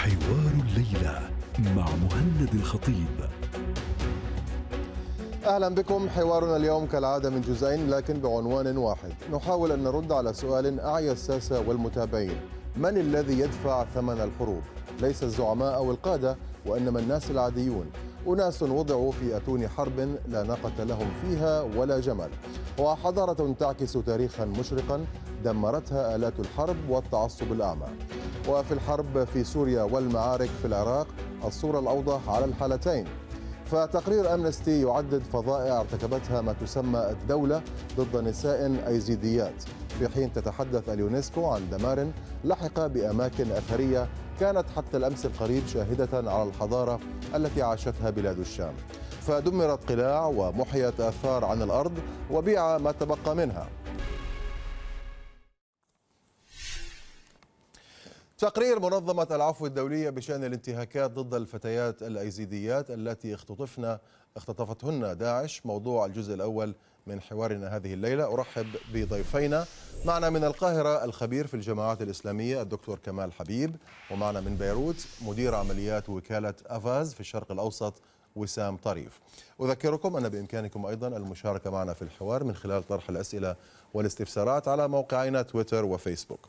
حوار الليلة مع مهند الخطيب أهلا بكم حوارنا اليوم كالعادة من جزئين لكن بعنوان واحد نحاول أن نرد على سؤال أعيا الساسة والمتابعين من الذي يدفع ثمن الحروب؟ ليس الزعماء أو القادة وإنما الناس العاديون أناس وضعوا في أتون حرب لا ناقة لهم فيها ولا جمل وحضارة تعكس تاريخا مشرقا دمرتها آلات الحرب والتعصب الأعمى وفي الحرب في سوريا والمعارك في العراق الصورة الأوضح على الحالتين فتقرير أمنستي يعدد فظائع ارتكبتها ما تسمى الدولة ضد نساء أيزيديات في حين تتحدث اليونسكو عن دمار لحق بأماكن أثرية كانت حتى الأمس القريب شاهدة على الحضارة التي عاشتها بلاد الشام فدمرت قلاع ومحيت آثار عن الأرض وبيع ما تبقى منها تقرير منظمة العفو الدولية بشأن الانتهاكات ضد الفتيات الأيزيديات التي اختطفن اختطفتهن داعش موضوع الجزء الأول من حوارنا هذه الليلة أرحب بضيفينا معنا من القاهرة الخبير في الجماعات الإسلامية الدكتور كمال حبيب ومعنا من بيروت مدير عمليات وكالة أفاز في الشرق الأوسط وسام طريف أذكركم أن بإمكانكم أيضا المشاركة معنا في الحوار من خلال طرح الأسئلة والاستفسارات على موقعنا تويتر وفيسبوك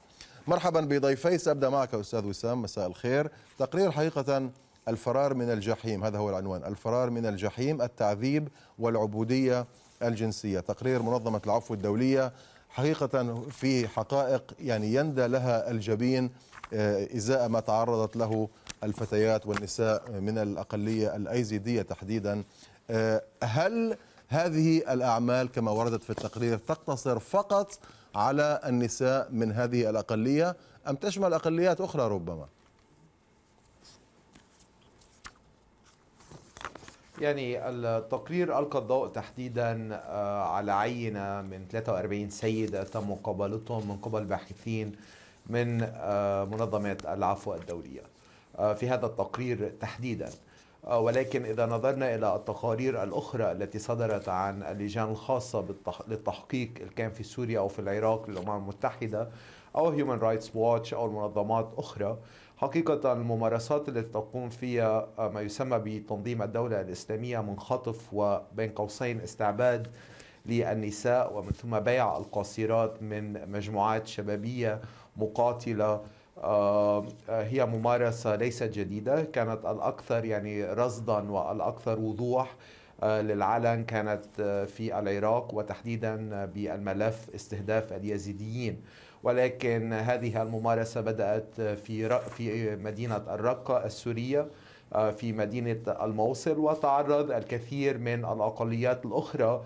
مرحبا بضيفي سأبدأ معك أستاذ وسام مساء الخير تقرير حقيقة الفرار من الجحيم هذا هو العنوان الفرار من الجحيم التعذيب والعبودية الجنسية تقرير منظمة العفو الدولية حقيقة في حقائق يعني يندى لها الجبين آه، إزاء ما تعرضت له الفتيات والنساء من الأقلية الأيزيدية تحديدا آه، هل هذه الأعمال كما وردت في التقرير تقتصر فقط على النساء من هذه الأقلية أم تشمل أقليات أخرى ربما يعني التقرير ألقى الضوء تحديدا آه، على عينة من 43 سيدة تم مقابلتهم من قبل باحثين من آه، منظمة العفو الدولية آه، في هذا التقرير تحديداً آه، ولكن إذا نظرنا إلى التقارير الأخرى التي صدرت عن اللجان الخاصة للتحقيق كان في سوريا أو في العراق للأمم المتحدة أو هيومن رايتس واتش أو منظمات أخرى حقيقة الممارسات التي تقوم فيها آه، ما يسمى بتنظيم الدولة الإسلامية من خطف وبين قوسين استعباد للنساء ومن ثم بيع القاصرات من مجموعات شبابية مقاتلة آه، هي ممارسة ليست جديدة كانت الأكثر يعني رصدا والأكثر وضوح آه، للعلن كانت آه، في العراق وتحديدا بالملف استهداف اليزيديين ولكن هذه الممارسة بدأت في في مدينة الرقة السورية في مدينة الموصل وتعرض الكثير من الأقليات الأخرى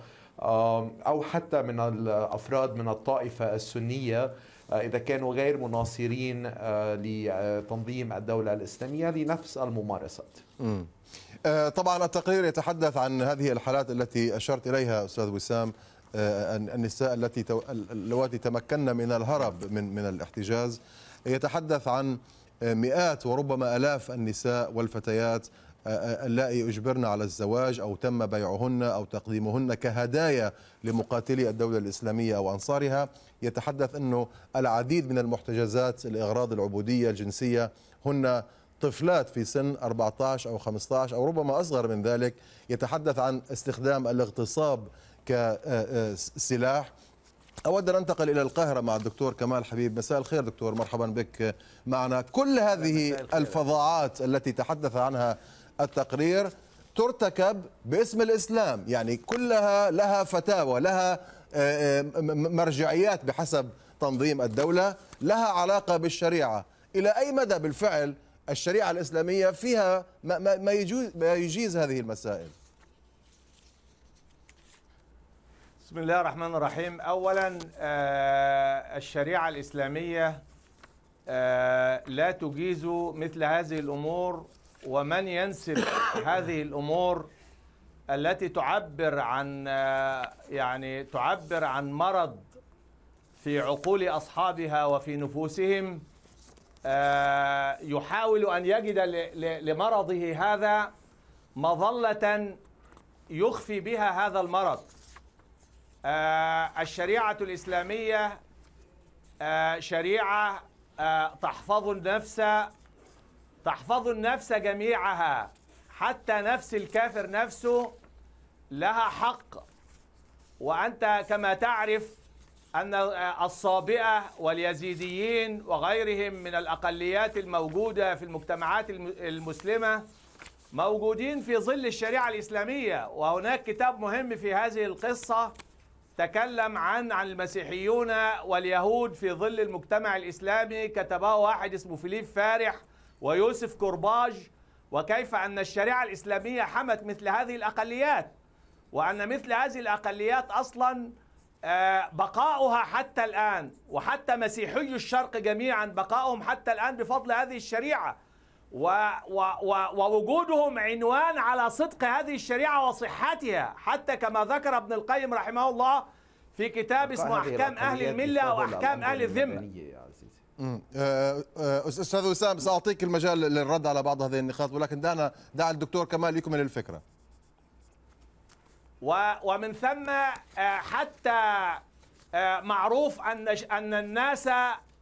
أو حتى من الأفراد من الطائفة السنية آه، إذا كانوا غير مناصرين آه، لتنظيم الدولة الإسلامية لنفس الممارسات آه، طبعا التقرير يتحدث عن هذه الحالات التي أشرت إليها أستاذ وسام النساء التي اللواتي تمكنن من الهرب من من الاحتجاز يتحدث عن مئات وربما الاف النساء والفتيات اللائي أجبرن على الزواج أو تم بيعهن أو تقديمهن كهدايا لمقاتلي الدولة الإسلامية أو أنصارها يتحدث أنه العديد من المحتجزات الإغراض العبودية الجنسية هن طفلات في سن 14 أو 15 أو ربما أصغر من ذلك يتحدث عن استخدام الاغتصاب كسلاح أود أن أنتقل إلى القاهرة مع الدكتور كمال حبيب مساء الخير دكتور مرحبا بك معنا كل هذه الفظاعات التي تحدث عنها التقرير ترتكب باسم الاسلام يعني كلها لها فتاوى لها آه، آه، مرجعيات بحسب تنظيم الدوله لها علاقه بالشريعه الى اي مدى بالفعل الشريعه الاسلاميه فيها ما يجوز ما يجيز هذه المسائل بسم الله الرحمن الرحيم اولا آه، الشريعه الاسلاميه لا تجيز مثل هذه الامور ومن ينسب هذه الأمور التي تعبر عن يعني تعبر عن مرض في عقول أصحابها وفي نفوسهم آه، يحاول أن يجد لمرضه هذا مظلة يخفي بها هذا المرض آه، الشريعة الإسلامية آه، شريعة تحفظ النفس تحفظ النفس جميعها حتى نفس الكافر نفسه لها حق وأنت كما تعرف أن الصابئة واليزيديين وغيرهم من الأقليات الموجودة في المجتمعات المسلمة موجودين في ظل الشريعة الإسلامية وهناك كتاب مهم في هذه القصة تكلم عن عن المسيحيون واليهود في ظل المجتمع الإسلامي كتبه واحد اسمه فيليب فارح ويوسف كرباج وكيف أن الشريعة الإسلامية حمت مثل هذه الأقليات وأن مثل هذه الأقليات أصلا آه، بقاؤها حتى الآن وحتى مسيحي الشرق جميعا بقاؤهم حتى الآن بفضل هذه الشريعة ووجودهم عنوان على صدق هذه الشريعة وصحتها حتى كما ذكر ابن القيم رحمه الله في كتاب اسمه أحكام أهل الملة وأحكام أهل الذمة آه، آه، استاذ وسام ساعطيك المجال للرد على بعض هذه النقاط ولكن دعنا دع الدكتور كمال يكمل الفكره ومن ثم آه، حتى معروف ان ان الناس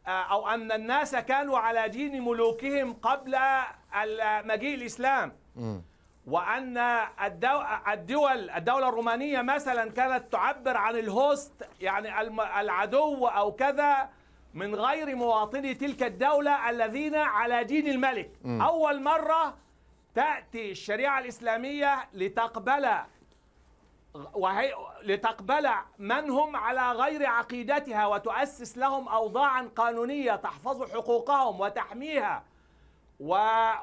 او ان الناس كانوا على دين ملوكهم قبل مجيء الاسلام وان الدول الدوله الرومانيه مثلا كانت تعبر عن الهوست يعني العدو او كذا من غير مواطني تلك الدولة الذين على دين الملك م. أول مرة تأتي الشريعة الإسلامية لتقبل وهي لتقبل من هم على غير عقيدتها وتؤسس لهم أوضاعا قانونية تحفظ حقوقهم وتحميها و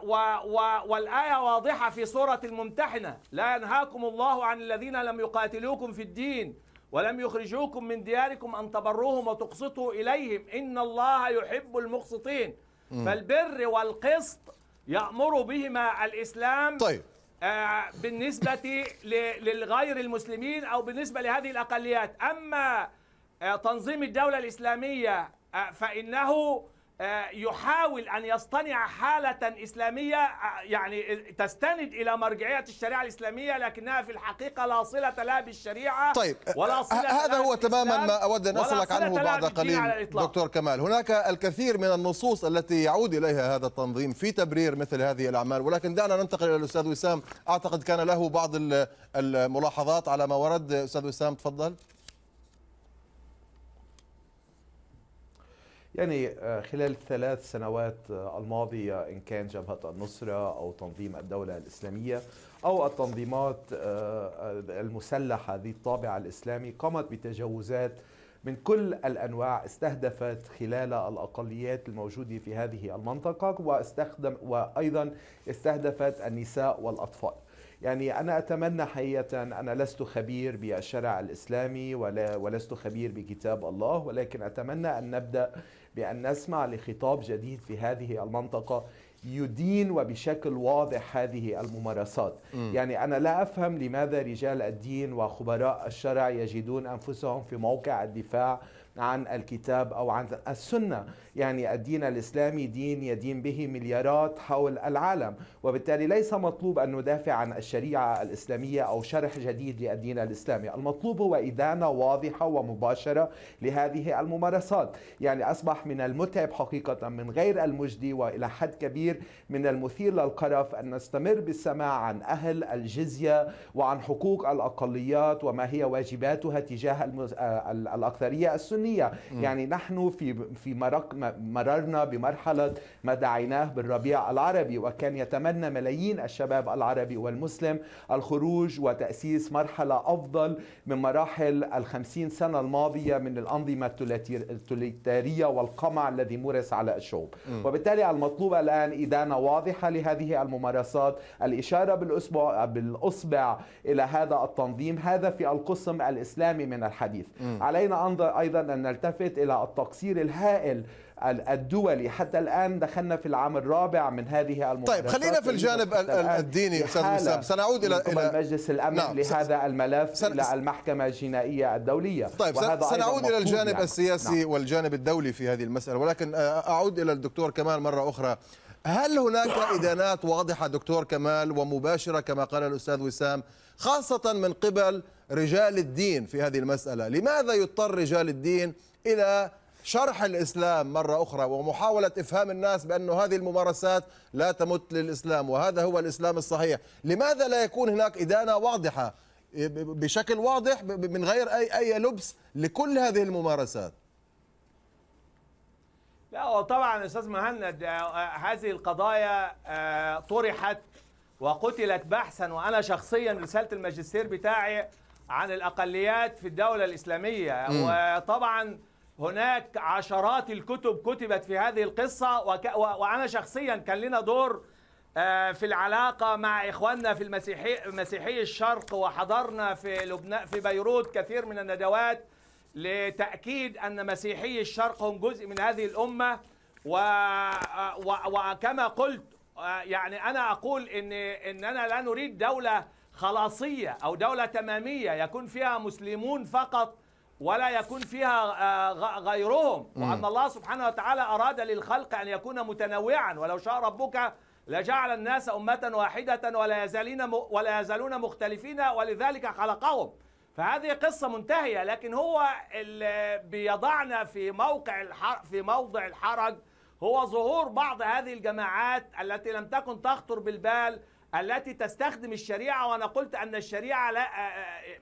و و والآية واضحة في سورة الممتحنة لا ينهاكم الله عن الذين لم يقاتلوكم في الدين ولم يخرجوكم من دياركم أن تبروهم وتقسطوا إليهم إن الله يحب المقسطين فالبر والقسط يأمر بهما الإسلام طيب آه بالنسبة للغير المسلمين أو بالنسبة لهذه الأقليات أما آه تنظيم الدولة الإسلامية آه فإنه آه، يحاول أن يصطنع حالة إسلامية آه، يعني تستند إلى مرجعية الشريعة الإسلامية لكنها في الحقيقة لا صلة لا بالشريعة طيب آه، ولا صلة هذا هو تماما ما أود أن أسألك عنه بعد قليل دكتور كمال هناك الكثير من النصوص التي يعود إليها هذا التنظيم في تبرير مثل هذه الأعمال ولكن دعنا ننتقل إلى الأستاذ وسام أعتقد كان له بعض الملاحظات على ما ورد أستاذ وسام تفضل يعني آه, خلال الثلاث سنوات آه, الماضية إن كان جبهة النصرة أو تنظيم الدولة الإسلامية أو التنظيمات آه, المسلحة ذي الطابع الإسلامي قامت بتجاوزات من كل الانواع استهدفت خلال الاقليات الموجوده في هذه المنطقه واستخدم وايضا استهدفت النساء والاطفال. يعني انا اتمنى حقيقه انا لست خبير بالشرع الاسلامي ولا ولست خبير بكتاب الله ولكن اتمنى ان نبدا بأن نسمع لخطاب جديد في هذه المنطقة يدين وبشكل واضح هذه الممارسات م. يعني أنا لا أفهم لماذا رجال الدين وخبراء الشرع يجدون أنفسهم في موقع الدفاع عن الكتاب أو عن السنة يعني الدين الإسلامي دين يدين به مليارات حول العالم وبالتالي ليس مطلوب أن ندافع عن الشريعة الإسلامية أو شرح جديد للدين الإسلامي المطلوب هو إدانة واضحة ومباشرة لهذه الممارسات يعني أصبح من المتعب حقيقة من غير المجدي وإلى حد كبير من المثير للقرف أن نستمر بالسماع عن أهل الجزية وعن حقوق الأقليات وما هي واجباتها تجاه آه، الأكثرية السنية م. يعني نحن في في مرق مررنا بمرحلة ما دعيناه بالربيع العربي وكان يتمنى ملايين الشباب العربي والمسلم الخروج وتأسيس مرحلة أفضل من مراحل الخمسين سنة الماضية من الأنظمة التوليتارية والقمع الذي مورس على الشعوب وبالتالي المطلوب الآن إدانة واضحة لهذه الممارسات الإشارة بالأسبوع بالأصبع إلى هذا التنظيم هذا في القسم الإسلامي من الحديث علينا أيضا أن نلتفت إلى التقصير الهائل الدولي حتى الآن دخلنا في العام الرابع من هذه المحادثات طيب خلينا في الجانب الديني أستاذ وسام سنعود إلى إلى مجلس الأمن نعم. لهذا الملف سن... إلى المحكمة الجنائية الدولية طيب وهذا سنعود إلى الجانب يعني. السياسي نعم. والجانب الدولي في هذه المسألة ولكن آه، أعود إلى الدكتور كمال مرة أخرى هل هناك إدانات واضحة دكتور كمال ومباشرة كما قال الأستاذ وسام خاصة من قبل رجال الدين في هذه المسألة لماذا يضطر رجال الدين إلى شرح الإسلام مرة أخرى ومحاولة إفهام الناس بأن هذه الممارسات لا تمت للإسلام وهذا هو الإسلام الصحيح لماذا لا يكون هناك إدانة واضحة بشكل واضح من غير أي, أي لبس لكل هذه الممارسات لا هو طبعا استاذ مهند آه، آه، هذه القضايا آه، طرحت وقتلت بحثا وانا شخصيا رساله الماجستير بتاعي عن الاقليات في الدوله الاسلاميه م. وطبعا هناك عشرات الكتب كتبت في هذه القصة وك... و... وأنا شخصيا كان لنا دور آه، في العلاقة مع إخواننا في المسيحي مسيحي الشرق وحضرنا في لبنان في بيروت كثير من الندوات لتأكيد أن مسيحي الشرق هم جزء من هذه الأمة و... و... وكما قلت آه، يعني أنا أقول إن إننا لا نريد دولة خلاصية أو دولة تمامية يكون فيها مسلمون فقط ولا يكون فيها آه، غيرهم وأن الله سبحانه وتعالى أراد للخلق أن يكون متنوعا ولو شاء ربك لجعل الناس أمة واحدة ولا يزالين ولا يزالون مختلفين ولذلك خلقهم فهذه قصة منتهية لكن هو اللي بيضعنا في موقع في موضع الحرج هو ظهور بعض هذه الجماعات التي لم تكن تخطر بالبال التي تستخدم الشريعة وأنا قلت أن الشريعة لا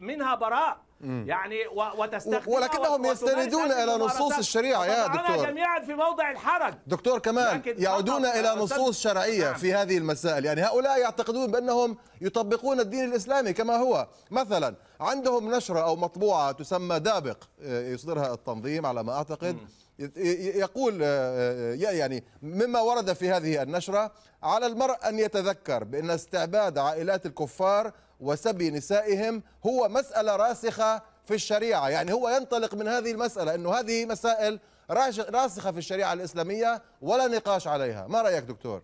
منها براء يعني وتستخدم ولكنهم يستندون إلى نصوص الشريعة يا دكتور جميعا في موضع الحرج دكتور كمال يعودون إلى آه، نصوص شرعية نعم. في هذه المسائل يعني هؤلاء يعتقدون بأنهم يطبقون الدين الإسلامي كما هو مثلا عندهم نشرة أو مطبوعة تسمى دابق آه، يصدرها التنظيم على ما أعتقد يقول آه، آه، يعني مما ورد في هذه النشرة على المرء أن يتذكر بأن استعباد عائلات الكفار وسبي نسائهم هو مسألة راسخة في الشريعة يعني هو ينطلق من هذه المسألة أنه هذه مسائل راسخة في الشريعة الإسلامية ولا نقاش عليها ما رأيك دكتور؟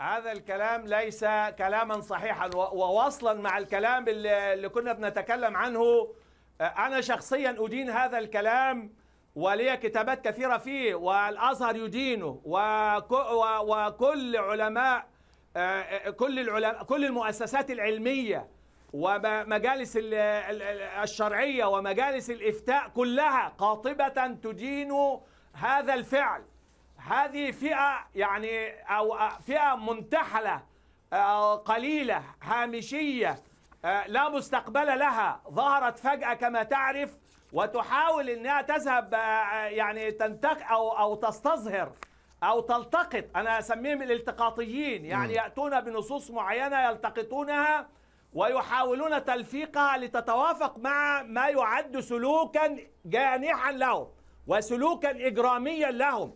هذا الكلام ليس كلاما صحيحا وواصلا مع الكلام اللي كنا بنتكلم عنه آه، أنا شخصيا أدين هذا الكلام ولي كتابات كثيرة فيه والأزهر يدينه وكل علماء آه، آه، كل العلماء كل المؤسسات العلمية ومجالس الشرعية ومجالس الإفتاء كلها قاطبة تدين هذا الفعل هذه فئة يعني أو فئة منتحلة آه، قليلة هامشية لا مستقبل لها ظهرت فجأة كما تعرف وتحاول انها تذهب آه، آه، يعني تنتق او او تستظهر او تلتقط انا اسميهم الالتقاطيين يعني ياتون بنصوص معينه يلتقطونها ويحاولون تلفيقها لتتوافق مع ما يعد سلوكا جانحا لهم وسلوكا اجراميا لهم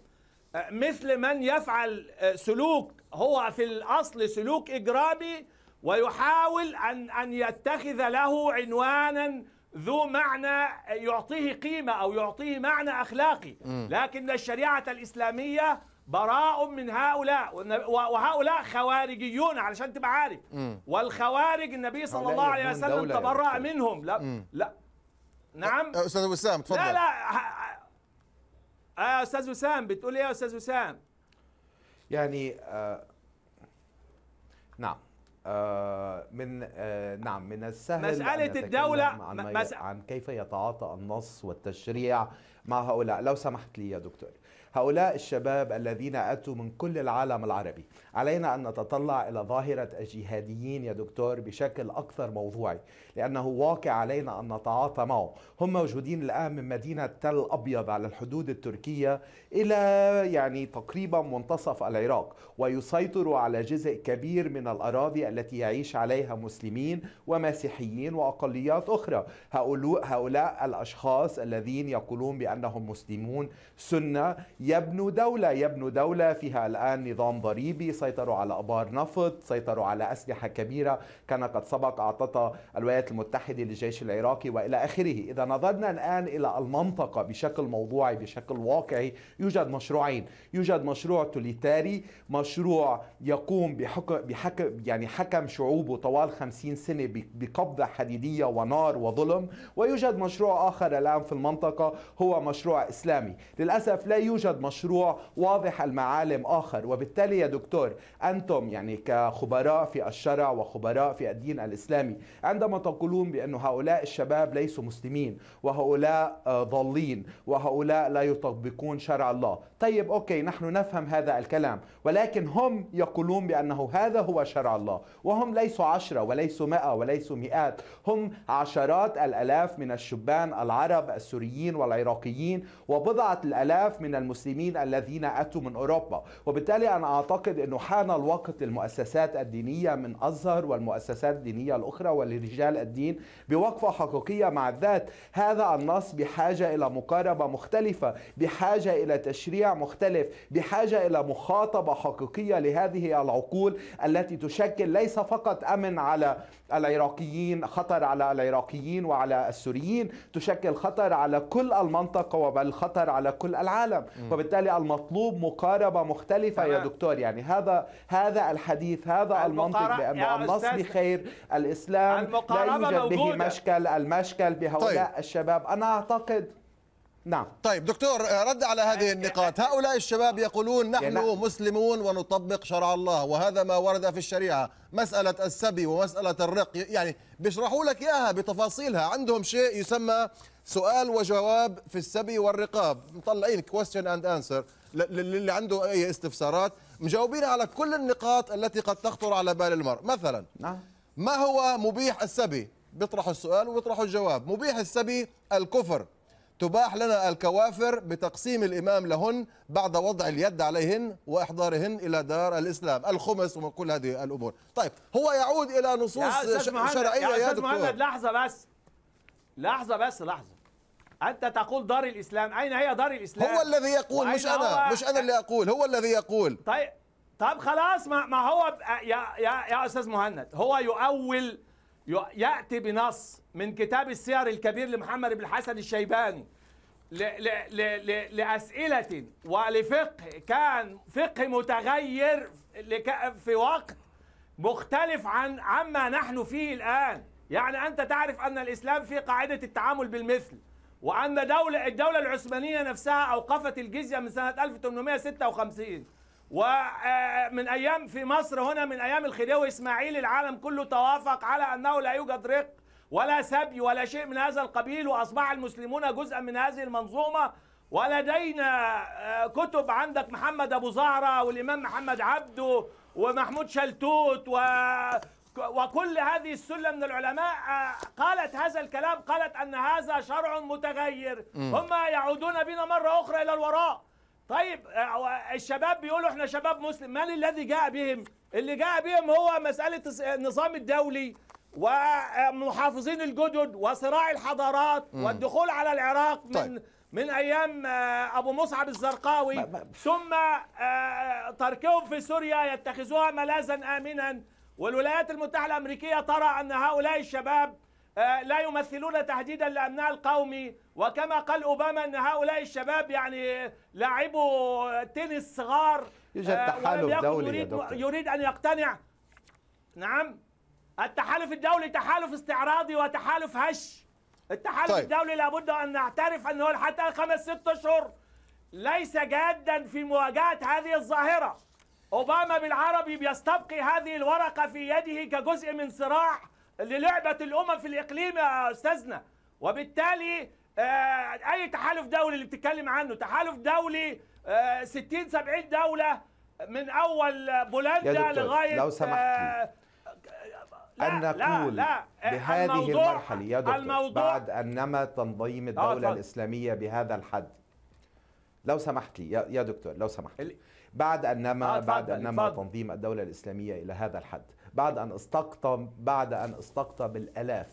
آه، مثل من يفعل سلوك هو في الاصل سلوك اجرامي ويحاول ان ان يتخذ له عنوانا ذو معنى يعطيه قيمة أو يعطيه معنى أخلاقي لكن الشريعة الإسلامية براء من هؤلاء وهؤلاء خوارجيون علشان تبقى عارف والخوارج النبي صلى الله عليه وسلم تبرأ منهم لا لا نعم استاذ وسام تفضل لا لا يا آه، استاذ وسام بتقول ايه يا استاذ وسام يعني آه نعم آه، من آه، نعم من السهل مسألة الدولة عن, مس... عن كيف يتعاطى النص والتشريع مع هؤلاء لو سمحت لي يا دكتور هؤلاء الشباب الذين أتوا من كل العالم العربي علينا أن نتطلع إلى ظاهرة الجهاديين يا دكتور بشكل أكثر موضوعي لأنه واقع علينا أن نتعاطى معه هم موجودين الآن من مدينة تل أبيض على الحدود التركية إلى يعني تقريبا منتصف العراق ويسيطروا على جزء كبير من الأراضي التي يعيش عليها مسلمين ومسيحيين وأقليات أخرى هؤلاء الأشخاص الذين يقولون بأن بأنهم مسلمون سنة يبنوا دولة يبنوا دولة فيها الآن نظام ضريبي سيطروا على أبار نفط سيطروا على أسلحة كبيرة كان قد سبق أعطتها الولايات المتحدة للجيش العراقي وإلى آخره إذا نظرنا الآن إلى المنطقة بشكل موضوعي بشكل واقعي يوجد مشروعين يوجد مشروع توليتاري مشروع يقوم بحكم, بحكم يعني حكم شعوبه طوال خمسين سنة بقبضة حديدية ونار وظلم ويوجد مشروع آخر الآن في المنطقة هو مشروع إسلامي للأسف لا يوجد مشروع واضح المعالم آخر وبالتالي يا دكتور أنتم يعني كخبراء في الشرع وخبراء في الدين الإسلامي عندما تقولون بأن هؤلاء الشباب ليسوا مسلمين وهؤلاء آه، ضالين وهؤلاء لا يطبقون شرع الله طيب أوكي نحن نفهم هذا الكلام ولكن هم يقولون بأنه هذا هو شرع الله وهم ليسوا عشرة وليسوا مئة وليسوا مئات هم عشرات الألاف من الشبان العرب السوريين والعراقيين السوريين وبضعة الآلاف من المسلمين الذين أتوا من أوروبا وبالتالي أنا أعتقد أنه حان الوقت للمؤسسات الدينية من أزهر والمؤسسات الدينية الأخرى ولرجال الدين بوقفة حقيقية مع الذات هذا النص بحاجة إلى مقاربة مختلفة بحاجة إلى تشريع مختلف بحاجة إلى مخاطبة حقيقية لهذه العقول التي تشكل ليس فقط أمن على العراقيين خطر على العراقيين وعلى السوريين تشكل خطر على كل المنطقة وبل خطر على كل العالم وبالتالي المطلوب مقاربة مختلفة يا دكتور يعني هذا هذا الحديث هذا المنطق بأنه النص بخير الإسلام لا يوجد موجودة. به مشكل المشكل بهؤلاء طيب. الشباب أنا أعتقد نعم طيب دكتور رد على هذه النقاط هؤلاء الشباب يقولون نحن يعني نعم. مسلمون ونطبق شرع الله وهذا ما ورد في الشريعة مسألة السبي ومسألة الرق يعني بيشرحوا لك إياها بتفاصيلها عندهم شيء يسمى سؤال وجواب في السبي والرقاب مطلعين question and answer للي عنده أي استفسارات مجاوبين على كل النقاط التي قد تخطر على بال المرء مثلا نعم ما هو مبيح السبي بيطرحوا السؤال وبيطرحوا الجواب مبيح السبي الكفر تباح لنا الكوافر بتقسيم الإمام لهن بعد وضع اليد عليهن وإحضارهن إلى دار الإسلام الخمس ومن كل هذه الأمور طيب هو يعود إلى نصوص يا شرعية يا, يا أستاذ محمد لحظة بس لحظة بس لحظة أنت تقول دار الإسلام أين هي دار الإسلام هو الذي يقول مش أنا مش أنا اللي أقول هو الذي يقول طيب طب خلاص ما هو يا يا يا استاذ مهند هو يؤول يأتي بنص من كتاب السير الكبير لمحمد بن الحسن الشيباني لأسئلة ولفقه كان فقه متغير في وقت مختلف عن عما نحن فيه الآن يعني أنت تعرف أن الإسلام في قاعدة التعامل بالمثل وأن دولة الدولة العثمانية نفسها أوقفت الجزية من سنة 1856 ومن ايام في مصر هنا من ايام الخديوي اسماعيل العالم كله توافق على انه لا يوجد رق ولا سبي ولا شيء من هذا القبيل واصبح المسلمون جزءا من هذه المنظومه ولدينا آه، كتب عندك محمد ابو زهره والامام محمد عبده ومحمود شلتوت و وكل هذه السله من العلماء آه، قالت هذا الكلام قالت ان هذا شرع متغير هم يعودون بنا مره اخرى الى الوراء طيب آه، آه، الشباب بيقولوا احنا شباب مسلم من الذي جاء بهم اللي جاء بهم هو مسألة النظام الدولي ومحافظين الجدد وصراع الحضارات م. والدخول على العراق من طيب. من ايام آه، ابو مصعب الزرقاوي ما ما ثم تركهم في سوريا يتخذوها ملاذا امنا والولايات المتحده الامريكيه ترى ان هؤلاء الشباب آه، لا يمثلون تهديدا لأمنها القومي وكما قال أوباما أن هؤلاء الشباب يعني لعبوا تنس صغار يوجد آه، تحالف دولي يريد, يريد أن يقتنع نعم التحالف الدولي تحالف استعراضي وتحالف هش التحالف طيب. الدولي لابد أن نعترف أنه حتى خمس ست أشهر ليس جادا في مواجهة هذه الظاهرة أوباما بالعربي بيستبقي هذه الورقة في يده كجزء من صراع للعبة الأمم في الإقليم يا أستاذنا وبالتالي آه، أي تحالف دولي اللي بتتكلم عنه تحالف دولي 60 آه، 70 دولة من أول بولندا لغاية لو آه، لا أن نقول لا لا بهذه المرحلة يا دكتور بعد أن نما تنظيم الدولة الإسلامية بهذا الحد لو سمحت لي يا دكتور لو سمحت بعد أن نما بعد أن نما تنظيم الدولة الإسلامية إلى هذا الحد بعد أن استقطب بعد أن استقطب الآلاف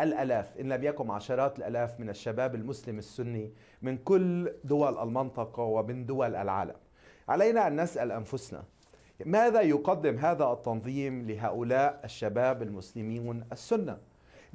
الالاف ان لم يكن عشرات الالاف من الشباب المسلم السني من كل دول المنطقه ومن دول العالم. علينا ان نسال انفسنا ماذا يقدم هذا التنظيم لهؤلاء الشباب المسلمين السنه؟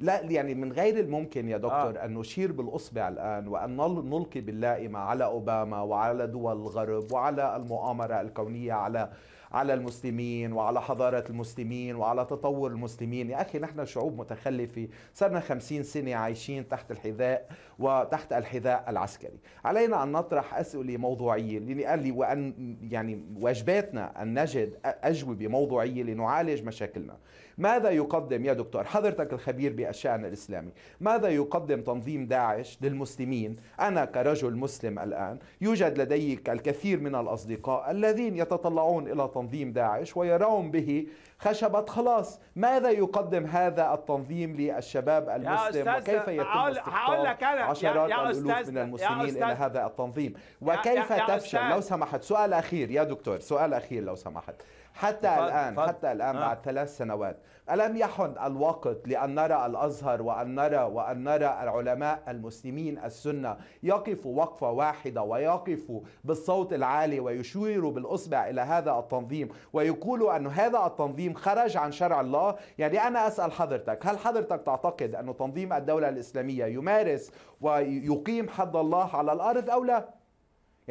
لا يعني من غير الممكن يا دكتور آه. ان نشير بالاصبع الان وان نلقي باللائمه على اوباما وعلى دول الغرب وعلى المؤامره الكونيه على على المسلمين وعلى حضارة المسلمين وعلى تطور المسلمين يا أخي نحن شعوب متخلفة صرنا خمسين سنة عايشين تحت الحذاء وتحت الحذاء العسكري علينا أن نطرح أسئلة موضوعية لي وأن يعني واجباتنا أن نجد أجوبة موضوعية لنعالج مشاكلنا ماذا يقدم يا دكتور حضرتك الخبير بالشأن الإسلامي ماذا يقدم تنظيم داعش للمسلمين أنا كرجل مسلم الآن يوجد لدي الكثير من الأصدقاء الذين يتطلعون إلى تنظيم داعش ويرون به خشبة خلاص ماذا يقدم هذا التنظيم للشباب المسلم وكيف يتم استقطاب عشرات يا الألوف من المسلمين إلى هذا التنظيم وكيف يا تفشل يا لو سمحت سؤال أخير يا دكتور سؤال أخير لو سمحت حتى فضل الآن فضل حتى الآن آه. بعد ثلاث سنوات ألم يحن الوقت لأن نرى الأزهر وأن نرى وأن نرى العلماء المسلمين السنة يقفوا وقفة واحدة ويقفوا بالصوت العالي ويشيروا بالأصبع إلى هذا التنظيم ويقولوا أن هذا التنظيم خرج عن شرع الله يعني أنا أسأل حضرتك هل حضرتك تعتقد أن تنظيم الدولة الإسلامية يمارس ويقيم حد الله على الأرض أو لا؟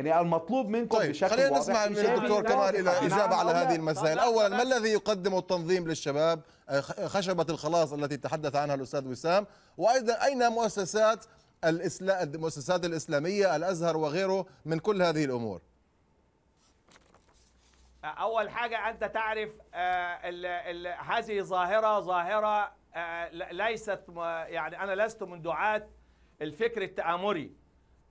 يعني المطلوب منكم طيب بشكل خلينا نسمع من الدكتور كمال الى اجابه على نعم، هذه نعم. المسائل اولا ما الذي يقدم التنظيم للشباب خشبه الخلاص التي تحدث عنها الاستاذ وسام وايضا اين مؤسسات الاسلام المؤسسات الاسلاميه الازهر وغيره من كل هذه الامور اول حاجه انت تعرف آه، هذه ظاهره ظاهره آه، ليست يعني انا لست من دعاه الفكر التآمري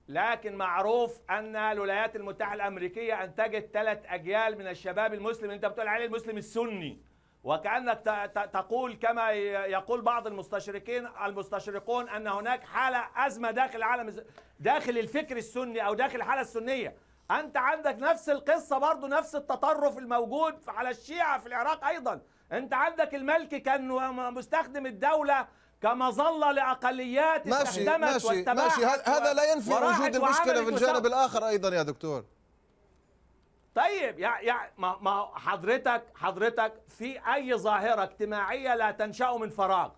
لكن معروف ان الولايات المتحده الامريكيه انتجت ثلاث اجيال من الشباب المسلم انت بتقول عليه المسلم السني وكانك تقول كما يقول بعض المستشرقين المستشرقون ان هناك حاله ازمه داخل العالم داخل الفكر السني او داخل الحاله السنيه انت عندك نفس القصه برضه نفس التطرف الموجود على الشيعه في العراق ايضا انت عندك الملك كان مستخدم الدوله كمظله لاقليات ماشي استخدمت ماشي ماشي هذا لا ينفي وجود المشكله في الجانب الاخر ايضا يا دكتور طيب يا يا ما حضرتك حضرتك في اي ظاهره اجتماعيه لا تنشا من فراغ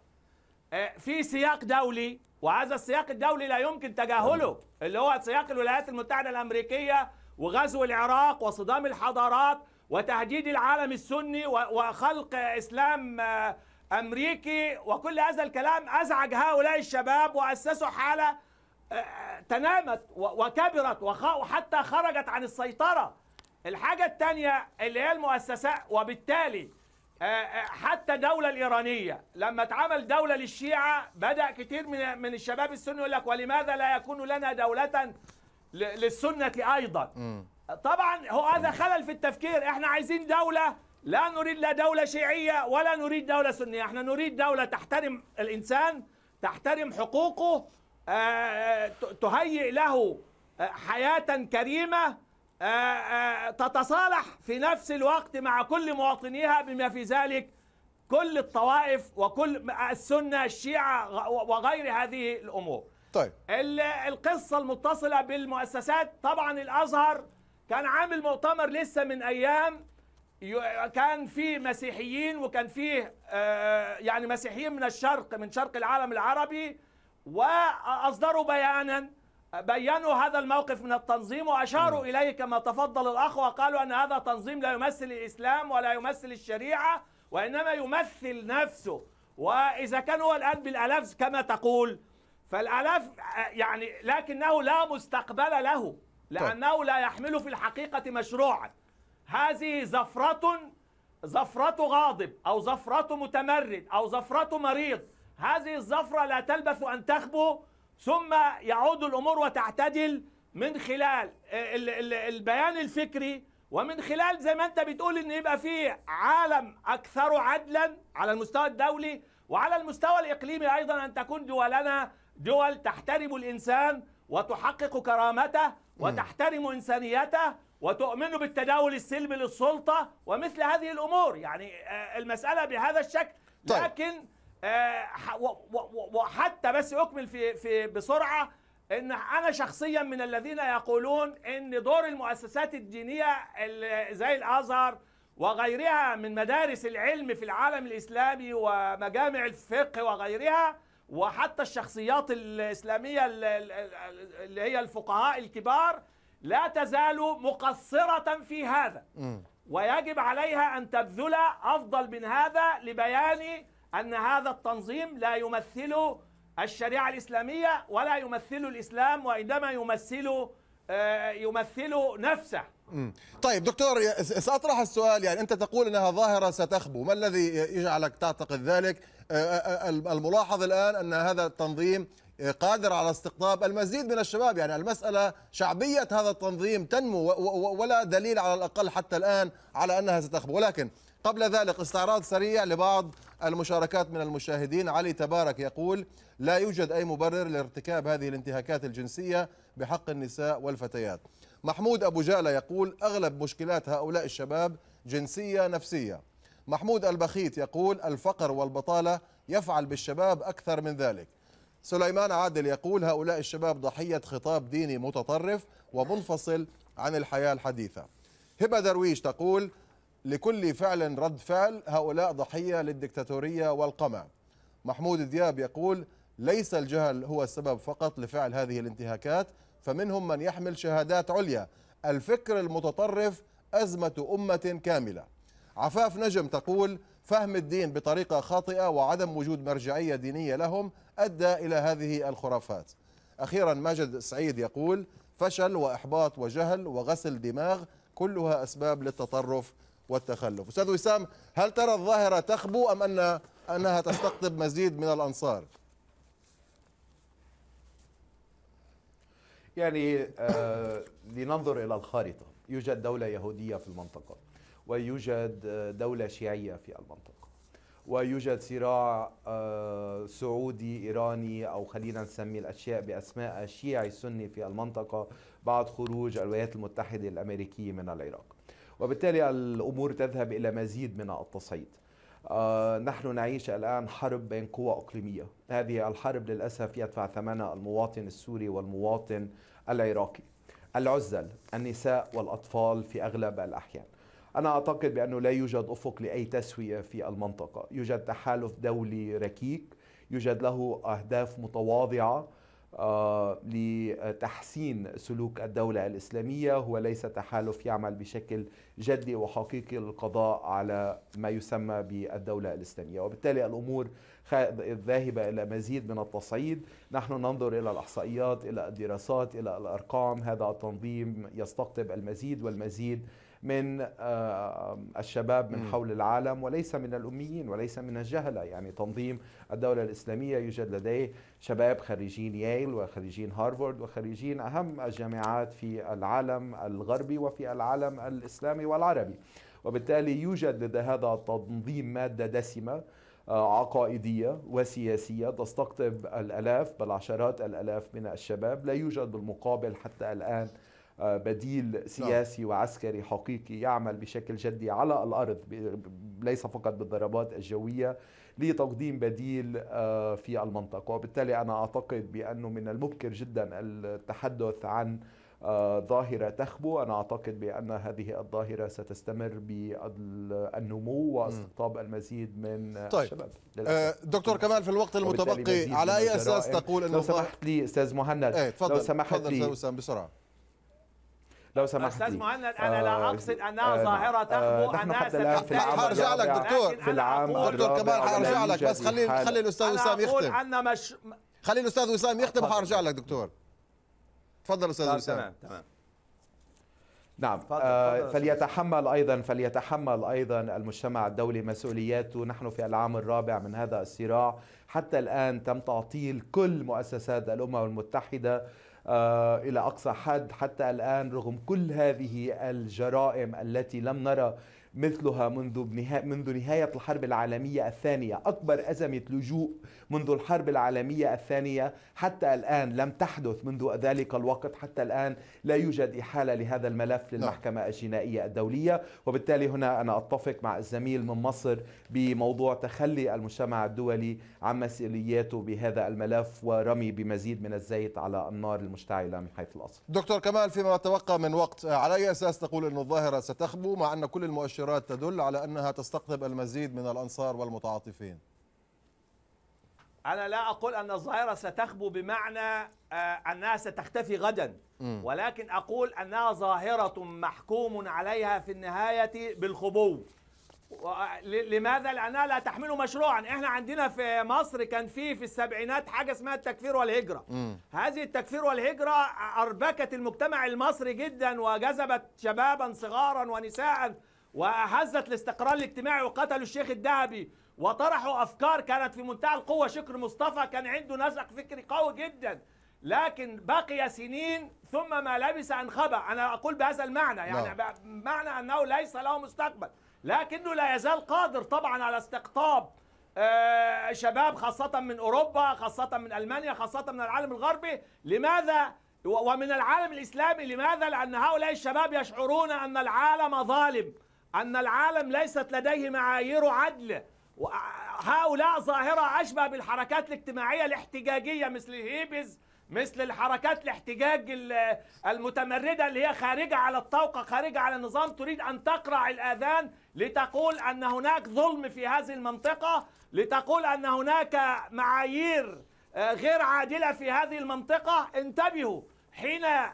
آه، في سياق دولي وهذا السياق الدولي لا يمكن تجاهله اللي هو سياق الولايات المتحده الامريكيه وغزو العراق وصدام الحضارات وتهديد العالم السني وخلق اسلام آه، أمريكي وكل هذا الكلام أزعج هؤلاء الشباب وأسسوا حالة آه، تنامت وكبرت وحتى خرجت عن السيطرة الحاجة الثانية اللي هي المؤسسات وبالتالي آه، آه، حتى الدولة الإيرانية لما اتعمل دولة للشيعة بدأ كتير من من الشباب السني يقول لك ولماذا لا يكون لنا دولة للسنة أيضا طبعا هو هذا خلل في التفكير احنا عايزين دولة لا نريد لا دولة شيعية ولا نريد دولة سنية احنا نريد دولة تحترم الإنسان تحترم حقوقه آه، تهيئ له آه، حياة كريمة آه، تتصالح في نفس الوقت مع كل مواطنيها بما في ذلك كل الطوائف وكل السنة الشيعة وغير هذه الأمور طيب القصة المتصلة بالمؤسسات طبعا الأزهر كان عامل مؤتمر لسه من أيام كان في مسيحيين وكان في آه، يعني مسيحيين من الشرق من شرق العالم العربي واصدروا بيانا بينوا هذا الموقف من التنظيم واشاروا نعم. اليه كما تفضل الاخ وقالوا ان هذا تنظيم لا يمثل الاسلام ولا يمثل الشريعه وانما يمثل نفسه واذا كان هو الان بالالاف كما تقول فالالاف يعني لكنه لا مستقبل له طيب. لانه لا يحمل في الحقيقه مشروعا هذه زفرة زفرة غاضب أو زفرة متمرد أو زفرة مريض هذه الزفرة لا تلبث أن تخبو ثم يعود الأمور وتعتدل من خلال آه، البيان الفكري ومن خلال زي ما أنت بتقول إن يبقى في عالم أكثر عدلا على المستوى الدولي وعلى المستوى الإقليمي أيضا أن تكون دولنا دول تحترم الإنسان وتحقق كرامته وتحترم إنسانيته وتؤمنوا بالتداول السلمي للسلطة ومثل هذه الأمور يعني آه، المسألة بهذا الشكل طيب. لكن آه، وحتى بس أكمل في, في بسرعة ان انا شخصيا من الذين يقولون ان دور المؤسسات الدينيه زي الازهر وغيرها من مدارس العلم في العالم الاسلامي ومجامع الفقه وغيرها وحتى الشخصيات الاسلاميه اللي هي الفقهاء الكبار لا تزال مقصرة في هذا ويجب عليها أن تبذل أفضل من هذا لبيان أن هذا التنظيم لا يمثل الشريعة الإسلامية ولا يمثل الإسلام وإنما يمثل آه، يمثل نفسه طيب دكتور سأطرح السؤال يعني أنت تقول أنها ظاهرة ستخبو ما الذي يجعلك تعتقد ذلك آه، آه، الملاحظ الآن أن هذا التنظيم قادر على استقطاب المزيد من الشباب يعني المسألة شعبية هذا التنظيم تنمو ولا دليل على الأقل حتى الآن على أنها ستخبو ولكن قبل ذلك استعراض سريع لبعض المشاركات من المشاهدين علي تبارك يقول لا يوجد أي مبرر لارتكاب هذه الانتهاكات الجنسية بحق النساء والفتيات محمود أبو جالة يقول أغلب مشكلات هؤلاء الشباب جنسية نفسية محمود البخيت يقول الفقر والبطالة يفعل بالشباب أكثر من ذلك سليمان عادل يقول هؤلاء الشباب ضحية خطاب ديني متطرف ومنفصل عن الحياة الحديثة هبة درويش تقول لكل فعل رد فعل هؤلاء ضحية للدكتاتورية والقمع محمود دياب يقول ليس الجهل هو السبب فقط لفعل هذه الانتهاكات فمنهم من يحمل شهادات عليا الفكر المتطرف أزمة أمة كاملة عفاف نجم تقول فهم الدين بطريقة خاطئة وعدم وجود مرجعية دينية لهم أدى إلى هذه الخرافات أخيرا ماجد سعيد يقول فشل وإحباط وجهل وغسل دماغ كلها أسباب للتطرف والتخلف أستاذ وسام هل ترى الظاهرة تخبو أم أن أنها تستقطب مزيد من الأنصار يعني آه لننظر إلى الخارطة يوجد دولة يهودية في المنطقة ويوجد آه، دولة شيعية في المنطقة ويوجد صراع آه، سعودي ايراني او خلينا نسمي الاشياء باسماء شيعي سني في المنطقه بعد خروج الولايات المتحده الامريكيه من العراق. وبالتالي الامور تذهب الى مزيد من التصعيد. آه، نحن نعيش الان حرب بين قوى اقليميه، هذه الحرب للاسف يدفع ثمنها المواطن السوري والمواطن العراقي. العزل، النساء والاطفال في اغلب الاحيان. أنا أعتقد بأنه لا يوجد أفق لأي تسوية في المنطقة يوجد تحالف دولي ركيك يوجد له أهداف متواضعة آه، لتحسين سلوك الدولة الإسلامية هو ليس تحالف يعمل بشكل جدي وحقيقي للقضاء على ما يسمى بالدولة الإسلامية وبالتالي الأمور ذاهبة إلى مزيد من التصعيد نحن ننظر إلى الإحصائيات إلى الدراسات إلى الأرقام هذا التنظيم يستقطب المزيد والمزيد من آه، الشباب من حول العالم وليس من الأميين وليس من الجهلة يعني تنظيم الدولة الإسلامية يوجد لديه شباب خريجين ييل وخريجين هارفارد وخريجين أهم الجامعات في العالم الغربي وفي العالم الإسلامي والعربي وبالتالي يوجد لدى هذا التنظيم مادة دسمة آه، عقائدية وسياسية تستقطب الألاف بل عشرات الألاف من الشباب لا يوجد بالمقابل حتى الآن آه، بديل سياسي وعسكري حقيقي يعمل بشكل جدي على الارض ليس فقط بالضربات الجويه لتقديم بديل آه، في المنطقه وبالتالي انا اعتقد بانه من المبكر جدا التحدث عن آه، ظاهره تخبو انا اعتقد بان هذه الظاهره ستستمر بالنمو واستقطاب المزيد من طيب. الشباب للأسف. دكتور كمال في الوقت المتبقي على اي اساس تقول انه لو سمحت لي استاذ مهند ايه لو سمحت لي بسرعه لو سمحت استاذ مهند انا آه، لا اقصد انها آه، ظاهره نعم. تخبو آه، انها العام حارجع لك دكتور في العام دكتور كمان حارجع لك بس خلي خلي الاستاذ وسام يختم انا مش خلي الاستاذ وسام يختم حارجع لك دكتور تفضل استاذ وسام تمام تمام نعم فضل فضل فليتحمل ايضا فليتحمل ايضا المجتمع الدولي مسؤولياته نحن في العام الرابع من هذا الصراع حتى الان تم تعطيل كل مؤسسات الامم المتحده آه، الى اقصى حد حتى الان رغم كل هذه الجرائم التي لم نرى مثلها منذ نهاية, منذ نهاية الحرب العالمية الثانية أكبر أزمة لجوء منذ الحرب العالمية الثانية حتى الآن لم تحدث منذ ذلك الوقت حتى الآن لا يوجد إحالة لهذا الملف نعم. للمحكمة الجنائية الدولية وبالتالي هنا أنا أتفق مع الزميل من مصر بموضوع تخلي المجتمع الدولي عن مسؤولياته بهذا الملف ورمي بمزيد من الزيت على النار المشتعلة من حيث الأصل دكتور كمال فيما تبقى من وقت على أي أساس تقول أن الظاهرة ستخبو مع أن كل المؤشرات مؤشرات تدل على أنها تستقطب المزيد من الأنصار والمتعاطفين أنا لا أقول أن الظاهرة ستخبو بمعنى آه، أنها ستختفي غدا ولكن أقول أنها ظاهرة محكوم عليها في النهاية بالخبو آه، لماذا؟ لأنها لا تحمل مشروعا إحنا عندنا في مصر كان في في السبعينات حاجة اسمها التكفير والهجرة م. هذه التكفير والهجرة أربكت المجتمع المصري جدا وجذبت شبابا صغارا ونساء وأهزت الاستقرار الاجتماعي وقتلوا الشيخ الذهبي وطرحوا أفكار كانت في منتهى القوة شكر مصطفى كان عنده نسق فكري قوي جدا لكن بقي سنين ثم ما لبس أن خبأ أنا أقول بهذا المعنى يعني لا. نعم. معنى أنه ليس له مستقبل لكنه لا يزال قادر طبعا على استقطاب آه، شباب خاصة من أوروبا خاصة من ألمانيا خاصة من العالم الغربي لماذا ومن العالم الإسلامي لماذا لأن هؤلاء الشباب يشعرون أن العالم ظالم أن العالم ليست لديه معايير عدل وهؤلاء ظاهرة أشبه بالحركات الاجتماعية الاحتجاجية مثل هيبز مثل الحركات الاحتجاج المتمردة اللي هي خارجة على الطوقة خارجة على النظام تريد أن تقرع الآذان لتقول أن هناك ظلم في هذه المنطقة لتقول أن هناك معايير آه، غير عادلة في هذه المنطقة انتبهوا حين آه،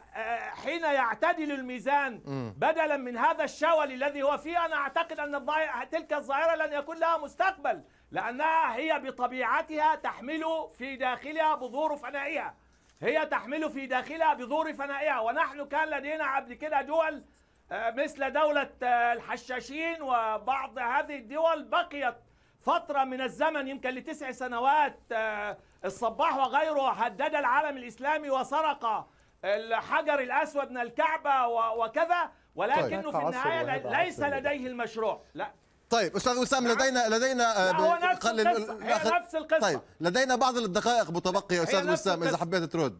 حين يعتدل الميزان بدلا من هذا الشول الذي هو فيه انا اعتقد ان تلك الظاهره لن يكون لها مستقبل لانها هي بطبيعتها تحمل في داخلها بذور فنائها هي تحمل في داخلها بذور فنائها ونحن كان لدينا قبل كده دول آه، مثل دولة آه، الحشاشين وبعض هذه الدول بقيت فترة من الزمن يمكن لتسع سنوات الصباح وغيره هدد العالم الإسلامي وسرق الحجر الأسود من الكعبة وكذا ولكنه طيب. في النهاية ليس لديه المشروع لا طيب استاذ وسام نعم. لدينا لدينا آه، هو نفس القصه هي نفس القصه طيب لدينا بعض الدقائق متبقيه استاذ وسام اذا حبيت ترد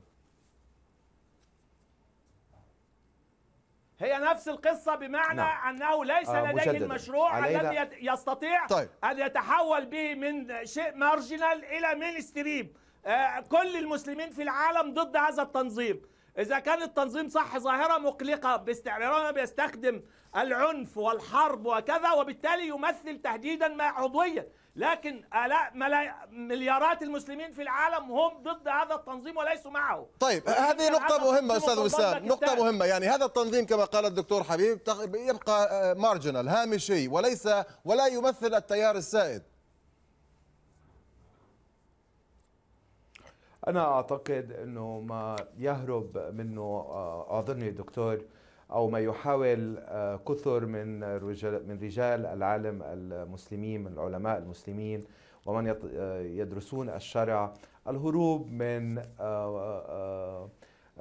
هي نفس القصة بمعنى نعم. أنه ليس آه لديه مجدداً. المشروع الذي يستطيع طيب. أن يتحول به من شيء مارجنال إلى مين ستريم آه كل المسلمين في العالم ضد هذا التنظيم إذا كان التنظيم صح ظاهرة مقلقة باستعمارها بيستخدم العنف والحرب وكذا وبالتالي يمثل تهديدا ما عضويا لكن مليارات المسلمين في العالم هم ضد هذا التنظيم وليسوا معه طيب هذه نقطة مهمة أستاذ وسام نقطة مهمة يعني هذا التنظيم كما قال الدكتور حبيب يبقى مارجنال آه، هامشي وليس ولا يمثل التيار السائد انا اعتقد انه ما يهرب منه آه، اظن دكتور او ما يحاول آه، كثر من رجال من رجال العالم المسلمين من العلماء المسلمين ومن آه، يدرسون الشرع الهروب من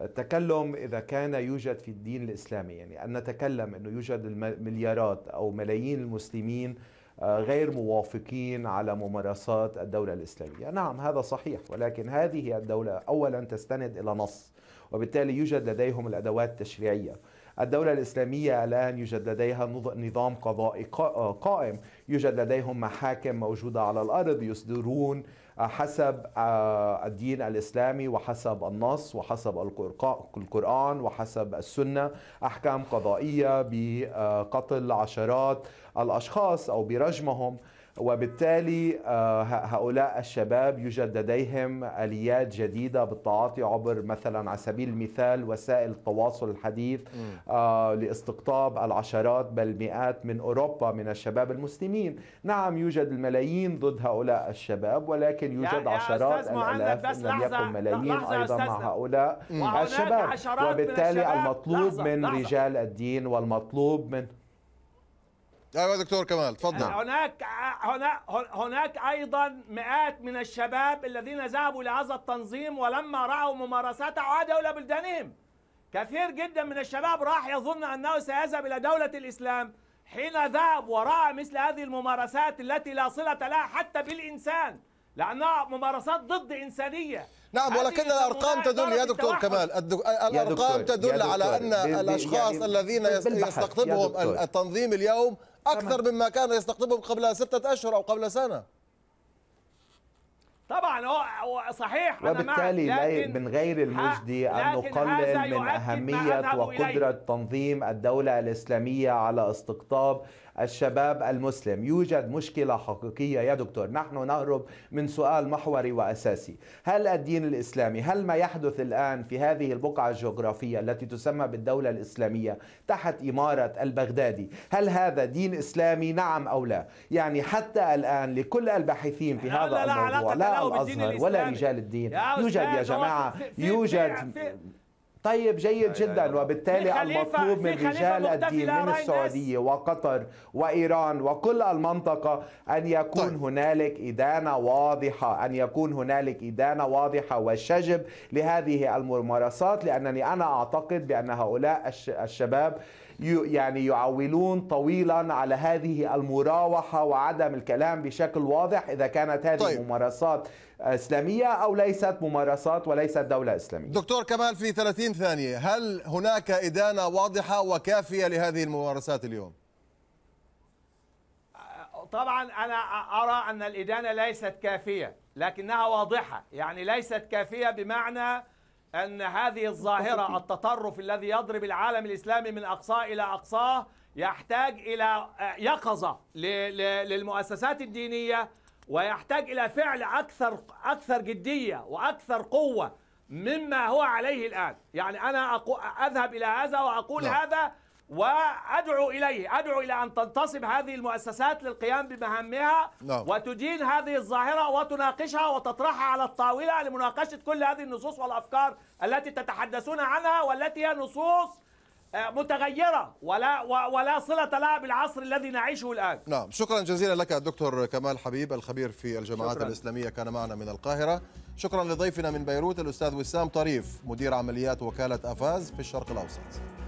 التكلم اذا كان يوجد في الدين الاسلامي يعني ان نتكلم انه يوجد المليارات او ملايين المسلمين غير موافقين على ممارسات الدولة الإسلامية نعم هذا صحيح ولكن هذه الدولة أولا تستند إلى نص وبالتالي يوجد لديهم الأدوات التشريعية الدولة الإسلامية الآن يوجد لديها نظام قضائي آه، قائم يوجد لديهم محاكم موجودة على الأرض يصدرون حسب آه، الدين الإسلامي وحسب النص وحسب القرآن وحسب السنة أحكام قضائية بقتل عشرات الأشخاص أو برجمهم وبالتالي آه، هؤلاء الشباب يوجد لديهم اليات جديده بالتعاطي عبر مثلا على سبيل المثال وسائل التواصل الحديث آه، لاستقطاب العشرات بل مئات من اوروبا من الشباب المسلمين، نعم يوجد الملايين ضد هؤلاء الشباب ولكن يوجد يعني عشرات الالاف بس لم يكن ملايين لحظة ايضا مع هؤلاء الشباب وبالتالي المطلوب لحظة من لحظة رجال الدين والمطلوب من ايوه دكتور كمال تفضل يعني هناك هناك هناك ايضا مئات من الشباب الذين ذهبوا لهذا التنظيم ولما راوا ممارساته عادوا الى بلدانهم كثير جدا من الشباب راح يظن انه سيذهب الى دوله الاسلام حين ذهب وراى مثل هذه الممارسات التي لا صله لها حتى بالانسان لانها ممارسات ضد انسانيه نعم ولكن الارقام تدل يا دكتور كمال الارقام تدل على ان الاشخاص يعني الذين يستقطبهم التنظيم اليوم اكثر مما كان يستقطبهم قبل ستة اشهر او قبل سنه طبعا هو صحيح أنا وبالتالي أنا من غير المجدي ان نقلل من اهميه وقدره تنظيم الدوله الاسلاميه على استقطاب الشباب المسلم يوجد مشكلة حقيقية يا دكتور نحن نهرب من سؤال محوري وأساسي هل الدين الإسلامي هل ما يحدث الآن في هذه البقعة الجغرافية التي تسمى بالدولة الإسلامية تحت إمارة البغدادي هل هذا دين إسلامي نعم أو لا يعني حتى الآن لكل الباحثين في هذا لا الموضوع لا, لا الأزهر ولا رجال الدين يوجد يا جماعة يوجد طيب جيد جدا وبالتالي المطلوب من رجال الدين من السعودية وقطر وإيران وكل المنطقة أن يكون طيب. هنالك إدانة واضحة أن يكون هنالك إدانة واضحة وشجب لهذه الممارسات لأنني أنا أعتقد بأن هؤلاء الشباب يعني يعولون طويلا على هذه المراوحة وعدم الكلام بشكل واضح إذا كانت هذه طيب. ممارسات إسلامية أو ليست ممارسات وليست دولة إسلامية دكتور كمال في 30 ثانية هل هناك إدانة واضحة وكافية لهذه الممارسات اليوم؟ طبعا أنا أرى أن الإدانة ليست كافية لكنها واضحة يعني ليست كافية بمعنى أن هذه الظاهرة التطرف الذي يضرب العالم الإسلامي من أقصاه إلى أقصاه يحتاج إلى آه، يقظة للمؤسسات الدينية ويحتاج إلى فعل أكثر أكثر جدية وأكثر قوة مما هو عليه الآن يعني أنا أذهب إلى هذا وأقول لا. نعم. هذا وأدعو إليه أدعو إلى أن تنتصب هذه المؤسسات للقيام بمهامها نعم. وتدين هذه الظاهرة وتناقشها وتطرحها على الطاولة لمناقشة كل هذه النصوص والأفكار التي تتحدثون عنها والتي هي نصوص آه، متغيرة ولا ولا صلة لها بالعصر الذي نعيشه الآن نعم شكرا جزيلا لك الدكتور كمال حبيب الخبير في الجماعات شكرا. الإسلامية كان معنا من القاهرة شكرا لضيفنا من بيروت الأستاذ وسام طريف مدير عمليات وكالة أفاز في الشرق الأوسط